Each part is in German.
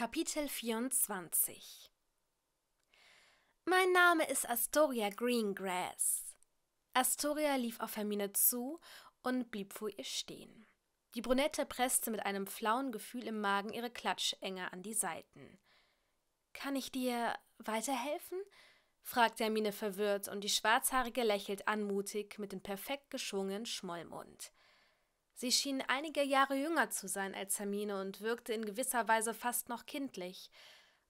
Kapitel 24 Mein Name ist Astoria Greengrass. Astoria lief auf Hermine zu und blieb vor ihr stehen. Die Brunette presste mit einem flauen Gefühl im Magen ihre Klatschenge an die Seiten. Kann ich dir weiterhelfen? fragt Hermine verwirrt und die Schwarzhaarige lächelt anmutig mit dem perfekt geschwungenen Schmollmund. Sie schien einige Jahre jünger zu sein als Hermine und wirkte in gewisser Weise fast noch kindlich.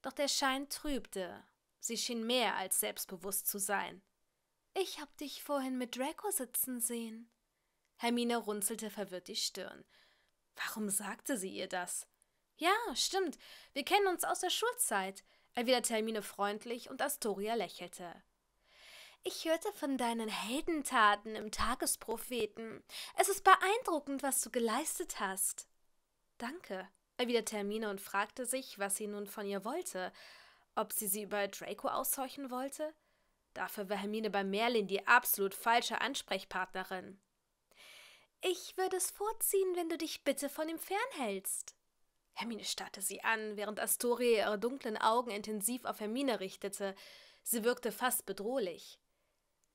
Doch der Schein trübte. Sie schien mehr als selbstbewusst zu sein. Ich hab dich vorhin mit Draco sitzen sehen. Hermine runzelte verwirrt die Stirn. Warum sagte sie ihr das? Ja, stimmt. Wir kennen uns aus der Schulzeit, erwiderte Hermine freundlich und Astoria lächelte. Ich hörte von deinen Heldentaten im Tagespropheten. Es ist beeindruckend, was du geleistet hast. Danke, erwiderte Hermine und fragte sich, was sie nun von ihr wollte. Ob sie sie über Draco aushorchen wollte? Dafür war Hermine bei Merlin die absolut falsche Ansprechpartnerin. Ich würde es vorziehen, wenn du dich bitte von ihm fernhältst. Hermine starrte sie an, während Astoria ihre dunklen Augen intensiv auf Hermine richtete. Sie wirkte fast bedrohlich.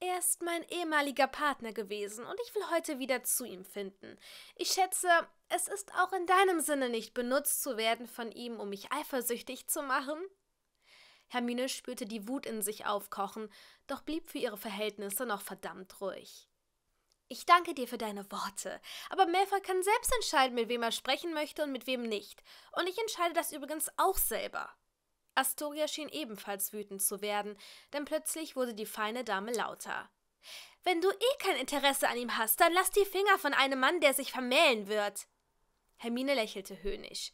Er ist mein ehemaliger Partner gewesen und ich will heute wieder zu ihm finden. Ich schätze, es ist auch in deinem Sinne nicht benutzt zu werden von ihm, um mich eifersüchtig zu machen. Hermine spürte die Wut in sich aufkochen, doch blieb für ihre Verhältnisse noch verdammt ruhig. Ich danke dir für deine Worte, aber Malfoy kann selbst entscheiden, mit wem er sprechen möchte und mit wem nicht. Und ich entscheide das übrigens auch selber. Astoria schien ebenfalls wütend zu werden, denn plötzlich wurde die feine Dame lauter. Wenn du eh kein Interesse an ihm hast, dann lass die Finger von einem Mann, der sich vermählen wird. Hermine lächelte höhnisch.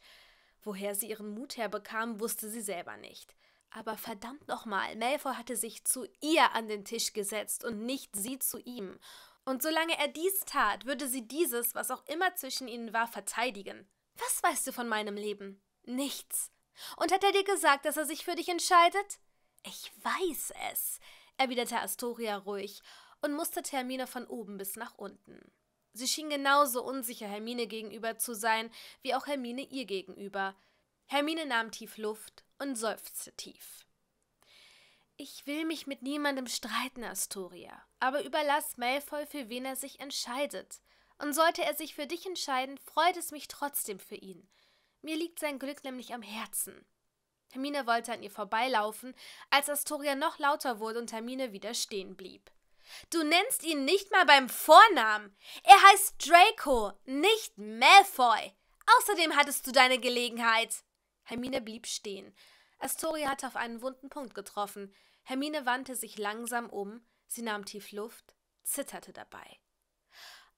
Woher sie ihren Mut herbekam, wusste sie selber nicht. Aber verdammt nochmal, Malfoy hatte sich zu ihr an den Tisch gesetzt und nicht sie zu ihm. Und solange er dies tat, würde sie dieses, was auch immer zwischen ihnen war, verteidigen. Was weißt du von meinem Leben? Nichts, und hat er dir gesagt, dass er sich für dich entscheidet? Ich weiß es, erwiderte Astoria ruhig und musterte Hermine von oben bis nach unten. Sie schien genauso unsicher Hermine gegenüber zu sein, wie auch Hermine ihr gegenüber. Hermine nahm tief Luft und seufzte tief. Ich will mich mit niemandem streiten, Astoria, aber überlass Malfoy, für wen er sich entscheidet. Und sollte er sich für dich entscheiden, freut es mich trotzdem für ihn. Mir liegt sein Glück nämlich am Herzen. Hermine wollte an ihr vorbeilaufen, als Astoria noch lauter wurde und Hermine wieder stehen blieb. Du nennst ihn nicht mal beim Vornamen. Er heißt Draco, nicht Malfoy. Außerdem hattest du deine Gelegenheit. Hermine blieb stehen. Astoria hatte auf einen wunden Punkt getroffen. Hermine wandte sich langsam um, sie nahm tief Luft, zitterte dabei.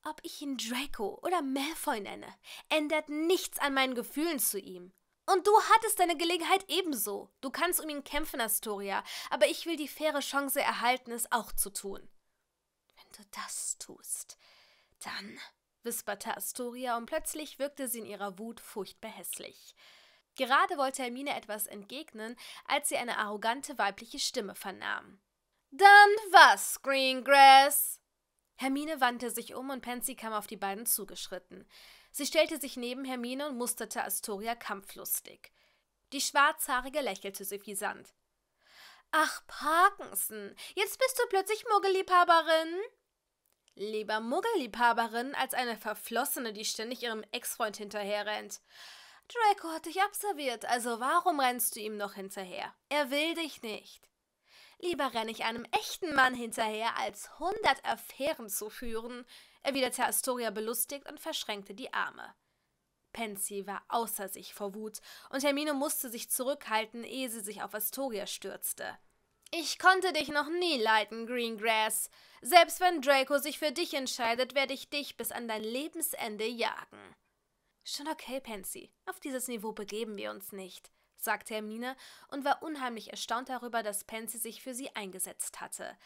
Ob ich ihn Draco oder Malfoy nenne, ändert nichts an meinen Gefühlen zu ihm. Und du hattest deine Gelegenheit ebenso. Du kannst um ihn kämpfen, Astoria, aber ich will die faire Chance erhalten, es auch zu tun. Wenn du das tust, dann, wisperte Astoria, und plötzlich wirkte sie in ihrer Wut furchtbar hässlich. Gerade wollte Hermine etwas entgegnen, als sie eine arrogante weibliche Stimme vernahm. Dann was, Greengrass? Hermine wandte sich um und Pansy kam auf die beiden zugeschritten. Sie stellte sich neben Hermine und musterte Astoria kampflustig. Die Schwarzhaarige lächelte suffisant. Ach, Parkinson, jetzt bist du plötzlich Muggelliebhaberin? Lieber Muggelliebhaberin als eine Verflossene, die ständig ihrem Ex-Freund hinterherrennt. Draco hat dich abserviert, also warum rennst du ihm noch hinterher? Er will dich nicht. Lieber renne ich einem echten Mann hinterher, als hundert Affären zu führen, erwiderte Astoria belustigt und verschränkte die Arme. Pansy war außer sich vor Wut, und Hermine musste sich zurückhalten, ehe sie sich auf Astoria stürzte. Ich konnte dich noch nie leiten, Greengrass. Selbst wenn Draco sich für dich entscheidet, werde ich dich bis an dein Lebensende jagen. Schon okay, Pansy. Auf dieses Niveau begeben wir uns nicht sagte Hermine und war unheimlich erstaunt darüber, dass Pansy sich für sie eingesetzt hatte.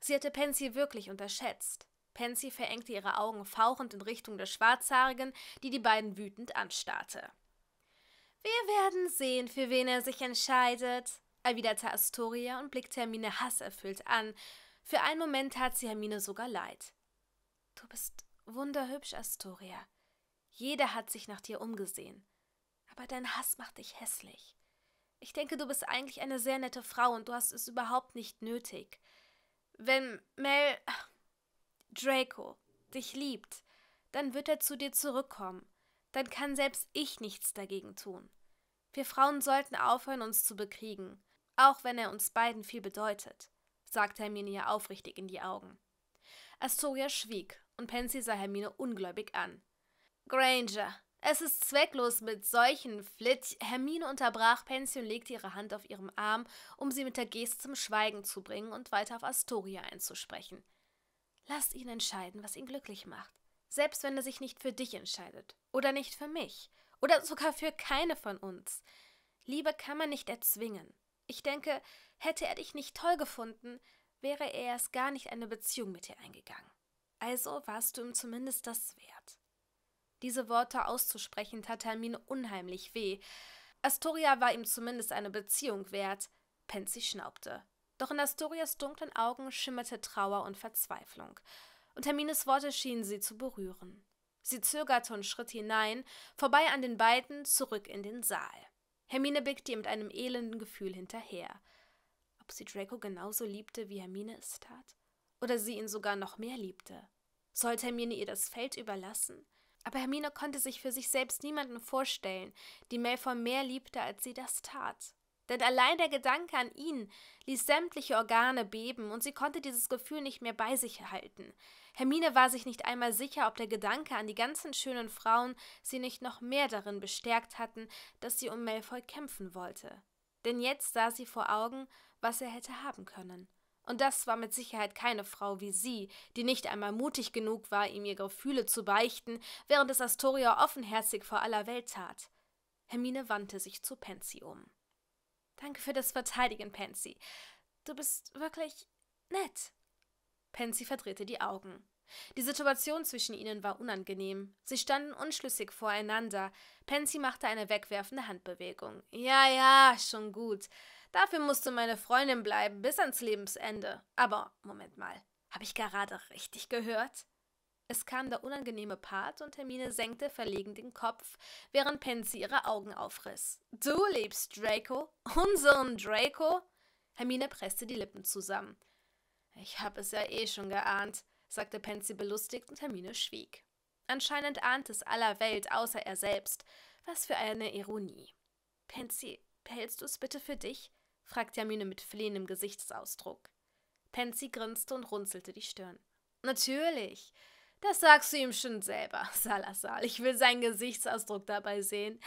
Sie hatte Pansy wirklich unterschätzt. Pansy verengte ihre Augen fauchend in Richtung der Schwarzhaarigen, die die beiden wütend anstarrte. Wir werden sehen, für wen er sich entscheidet, erwiderte Astoria und blickte Hermine hasserfüllt an. Für einen Moment tat sie Hermine sogar leid. Du bist wunderhübsch, Astoria. Jeder hat sich nach dir umgesehen aber dein Hass macht dich hässlich. Ich denke, du bist eigentlich eine sehr nette Frau und du hast es überhaupt nicht nötig. Wenn Mel Draco dich liebt, dann wird er zu dir zurückkommen. Dann kann selbst ich nichts dagegen tun. Wir Frauen sollten aufhören, uns zu bekriegen, auch wenn er uns beiden viel bedeutet, sagte Hermine ihr aufrichtig in die Augen. Astoria schwieg und Pansy sah Hermine ungläubig an. Granger, es ist zwecklos mit solchen Flitt. Hermine unterbrach Pension, legte ihre Hand auf ihrem Arm, um sie mit der Geste zum Schweigen zu bringen und weiter auf Astoria einzusprechen. Lasst ihn entscheiden, was ihn glücklich macht. Selbst wenn er sich nicht für dich entscheidet. Oder nicht für mich. Oder sogar für keine von uns. Liebe kann man nicht erzwingen. Ich denke, hätte er dich nicht toll gefunden, wäre er erst gar nicht eine Beziehung mit dir eingegangen. Also warst du ihm zumindest das wert. Diese Worte auszusprechen tat Hermine unheimlich weh. Astoria war ihm zumindest eine Beziehung wert. Pansy schnaubte. Doch in Astorias dunklen Augen schimmerte Trauer und Verzweiflung. Und Hermines Worte schienen sie zu berühren. Sie zögerte und schritt hinein, vorbei an den beiden, zurück in den Saal. Hermine blickte ihr mit einem elenden Gefühl hinterher. Ob sie Draco genauso liebte, wie Hermine es tat? Oder sie ihn sogar noch mehr liebte? Sollte Hermine ihr das Feld überlassen? Aber Hermine konnte sich für sich selbst niemanden vorstellen, die Malfoy mehr liebte, als sie das tat. Denn allein der Gedanke an ihn ließ sämtliche Organe beben und sie konnte dieses Gefühl nicht mehr bei sich halten. Hermine war sich nicht einmal sicher, ob der Gedanke an die ganzen schönen Frauen sie nicht noch mehr darin bestärkt hatten, dass sie um Malfoy kämpfen wollte. Denn jetzt sah sie vor Augen, was er hätte haben können. Und das war mit Sicherheit keine Frau wie sie, die nicht einmal mutig genug war, ihm ihre Gefühle zu beichten, während es Astoria offenherzig vor aller Welt tat. Hermine wandte sich zu Pansy um. Danke für das Verteidigen, Pansy. Du bist wirklich nett. Pansy verdrehte die Augen. Die Situation zwischen ihnen war unangenehm. Sie standen unschlüssig voreinander. Pansy machte eine wegwerfende Handbewegung. Ja, ja, schon gut. Dafür musste meine Freundin bleiben bis ans Lebensende. Aber, Moment mal, habe ich gerade richtig gehört? Es kam der unangenehme Part und Hermine senkte verlegen den Kopf, während Pansy ihre Augen aufriss. Du liebst Draco? Unseren Draco? Hermine presste die Lippen zusammen. Ich habe es ja eh schon geahnt, sagte Pansy belustigt und Hermine schwieg. Anscheinend ahnt es aller Welt außer er selbst. Was für eine Ironie. Pansy, behältst du es bitte für dich? fragt Hermine mit flehendem Gesichtsausdruck. Pansy grinste und runzelte die Stirn. Natürlich. Das sagst du ihm schon selber, Salasal. Ich will seinen Gesichtsausdruck dabei sehen.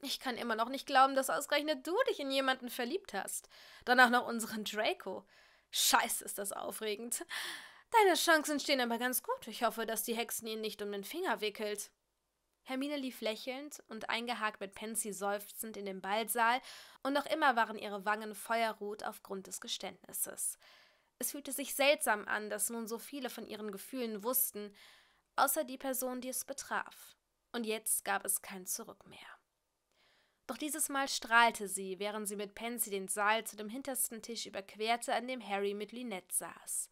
Ich kann immer noch nicht glauben, dass ausgerechnet du dich in jemanden verliebt hast. Danach noch unseren Draco. Scheiße, ist das aufregend. Deine Chancen stehen aber ganz gut. Ich hoffe, dass die Hexen ihn nicht um den Finger wickelt. Hermine lief lächelnd und eingehakt mit Pansy seufzend in den Ballsaal, und noch immer waren ihre Wangen feuerrot aufgrund des Geständnisses. Es fühlte sich seltsam an, dass nun so viele von ihren Gefühlen wussten, außer die Person, die es betraf. Und jetzt gab es kein Zurück mehr. Doch dieses Mal strahlte sie, während sie mit Pansy den Saal zu dem hintersten Tisch überquerte, an dem Harry mit Lynette saß.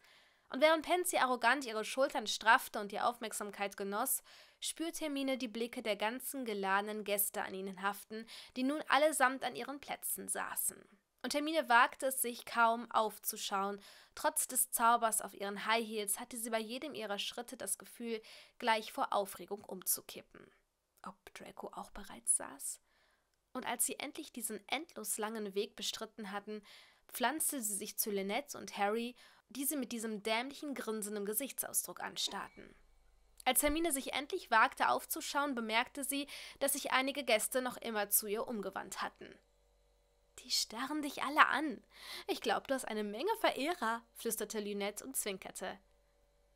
Und während Pansy arrogant ihre Schultern straffte und die Aufmerksamkeit genoss, spürt Hermine die Blicke der ganzen geladenen Gäste an ihnen haften, die nun allesamt an ihren Plätzen saßen. Und Hermine wagte es sich kaum aufzuschauen. Trotz des Zaubers auf ihren High Heels hatte sie bei jedem ihrer Schritte das Gefühl, gleich vor Aufregung umzukippen. Ob Draco auch bereits saß? Und als sie endlich diesen endlos langen Weg bestritten hatten, pflanzte sie sich zu Lynette und Harry, die sie mit diesem dämlichen grinsenden Gesichtsausdruck anstarrten. Als Hermine sich endlich wagte aufzuschauen, bemerkte sie, dass sich einige Gäste noch immer zu ihr umgewandt hatten. Die starren dich alle an. Ich glaube, du hast eine Menge Verehrer, flüsterte Lynette und zwinkerte.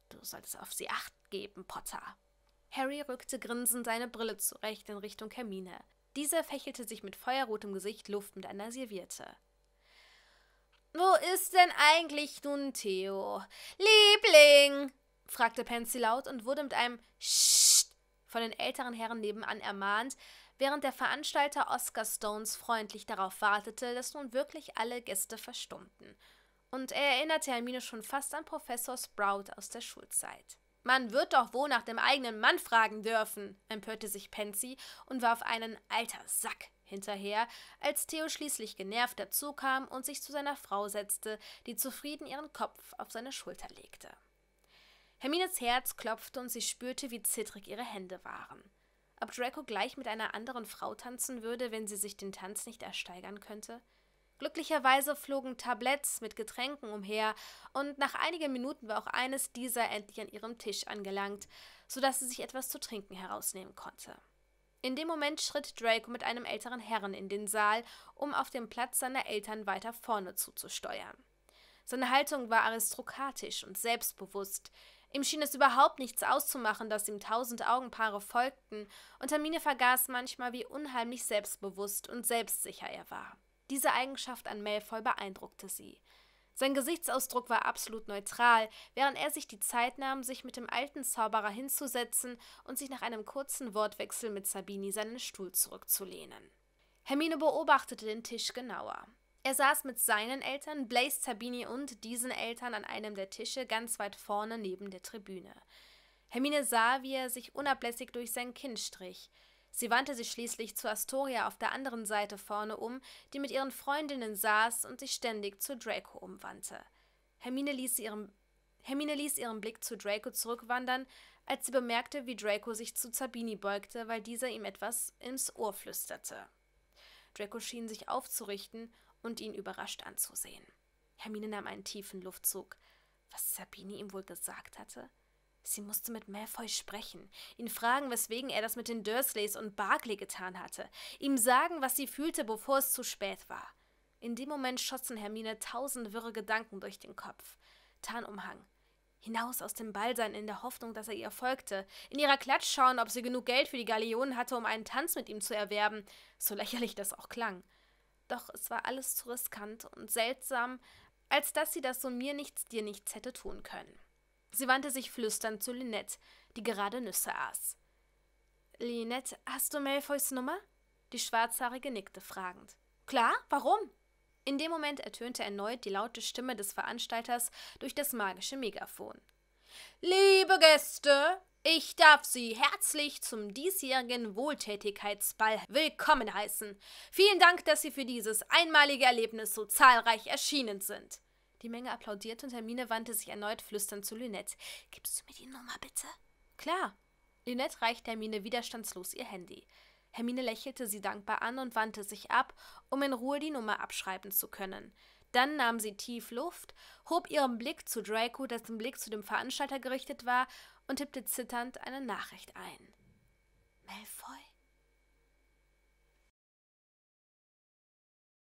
Du solltest auf sie acht geben, Potter. Harry rückte grinsend seine Brille zurecht in Richtung Hermine. Diese fächelte sich mit feuerrotem Gesicht Luft mit einer Serviette. Wo ist denn eigentlich nun Theo? Liebling! fragte Pansy laut und wurde mit einem Scht von den älteren Herren nebenan ermahnt, während der Veranstalter Oscar Stones freundlich darauf wartete, dass nun wirklich alle Gäste verstummten. Und er erinnerte Hermine schon fast an Professor Sprout aus der Schulzeit. Man wird doch wohl nach dem eigenen Mann fragen dürfen, empörte sich Pansy und warf einen alter Sack hinterher, als Theo schließlich genervt dazukam und sich zu seiner Frau setzte, die zufrieden ihren Kopf auf seine Schulter legte. Hermines Herz klopfte und sie spürte, wie zittrig ihre Hände waren. Ob Draco gleich mit einer anderen Frau tanzen würde, wenn sie sich den Tanz nicht ersteigern könnte? Glücklicherweise flogen Tabletts mit Getränken umher, und nach einigen Minuten war auch eines dieser endlich an ihrem Tisch angelangt, so dass sie sich etwas zu trinken herausnehmen konnte. In dem Moment schritt Draco mit einem älteren Herrn in den Saal, um auf dem Platz seiner Eltern weiter vorne zuzusteuern. Seine Haltung war aristokratisch und selbstbewusst, Ihm schien es überhaupt nichts auszumachen, dass ihm tausend Augenpaare folgten, und Hermine vergaß manchmal, wie unheimlich selbstbewusst und selbstsicher er war. Diese Eigenschaft an Malfoy beeindruckte sie. Sein Gesichtsausdruck war absolut neutral, während er sich die Zeit nahm, sich mit dem alten Zauberer hinzusetzen und sich nach einem kurzen Wortwechsel mit Sabini seinen Stuhl zurückzulehnen. Hermine beobachtete den Tisch genauer. Er saß mit seinen Eltern, Blaze Sabini und diesen Eltern an einem der Tische ganz weit vorne neben der Tribüne. Hermine sah, wie er sich unablässig durch sein Kinn strich. Sie wandte sich schließlich zu Astoria auf der anderen Seite vorne um, die mit ihren Freundinnen saß und sich ständig zu Draco umwandte. Hermine ließ, ihren, Hermine ließ ihren Blick zu Draco zurückwandern, als sie bemerkte, wie Draco sich zu Zabini beugte, weil dieser ihm etwas ins Ohr flüsterte. Draco schien sich aufzurichten und ihn überrascht anzusehen. Hermine nahm einen tiefen Luftzug. Was Sabine ihm wohl gesagt hatte? Sie musste mit Malfoy sprechen, ihn fragen, weswegen er das mit den Dursleys und Barclay getan hatte, ihm sagen, was sie fühlte, bevor es zu spät war. In dem Moment schossen Hermine tausend wirre Gedanken durch den Kopf. Tarnumhang. Hinaus aus dem Ball sein in der Hoffnung, dass er ihr folgte. In ihrer Klatsch schauen, ob sie genug Geld für die Galeonen hatte, um einen Tanz mit ihm zu erwerben. So lächerlich das auch klang doch es war alles zu riskant und seltsam, als dass sie das so mir nichts, dir nichts hätte tun können. Sie wandte sich flüsternd zu Lynette, die gerade Nüsse aß. Lynette, hast du Malfoys Nummer? Die Schwarzhaarige nickte fragend. Klar, warum? In dem Moment ertönte erneut die laute Stimme des Veranstalters durch das magische Megafon. Liebe Gäste, ich darf Sie herzlich zum diesjährigen Wohltätigkeitsball willkommen heißen. Vielen Dank, dass Sie für dieses einmalige Erlebnis so zahlreich erschienen sind. Die Menge applaudierte und Hermine wandte sich erneut flüsternd zu Lynette. Gibst du mir die Nummer bitte? Klar. Lynette reichte Hermine widerstandslos ihr Handy. Hermine lächelte sie dankbar an und wandte sich ab, um in Ruhe die Nummer abschreiben zu können. Dann nahm sie tief Luft, hob ihren Blick zu Draco, dessen Blick zu dem Veranstalter gerichtet war, und tippte zitternd eine Nachricht ein. Malfoy?